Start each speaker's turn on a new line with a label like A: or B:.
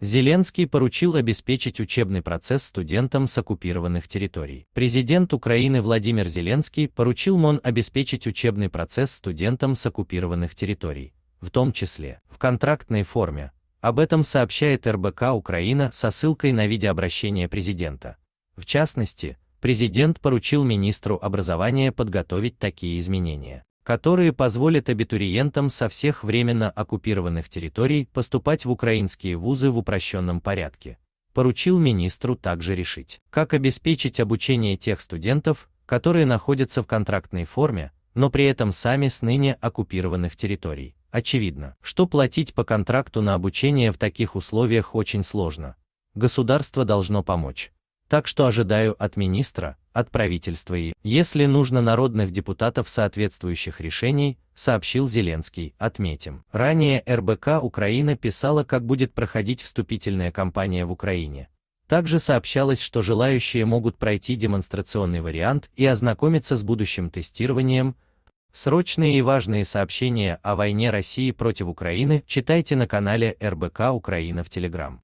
A: Зеленский поручил обеспечить учебный процесс студентам с оккупированных территорий. Президент Украины Владимир Зеленский поручил МОН обеспечить учебный процесс студентам с оккупированных территорий, в том числе в контрактной форме. Об этом сообщает РБК Украина со ссылкой на видеообращение президента. В частности, президент поручил министру образования подготовить такие изменения которые позволят абитуриентам со всех временно оккупированных территорий поступать в украинские вузы в упрощенном порядке. Поручил министру также решить, как обеспечить обучение тех студентов, которые находятся в контрактной форме, но при этом сами с ныне оккупированных территорий. Очевидно, что платить по контракту на обучение в таких условиях очень сложно. Государство должно помочь. Так что ожидаю от министра, от правительства и, если нужно, народных депутатов соответствующих решений, сообщил Зеленский, отметим. Ранее РБК Украина писала, как будет проходить вступительная кампания в Украине. Также сообщалось, что желающие могут пройти демонстрационный вариант и ознакомиться с будущим тестированием. Срочные и важные сообщения о войне России против Украины читайте на канале РБК Украина в Телеграм.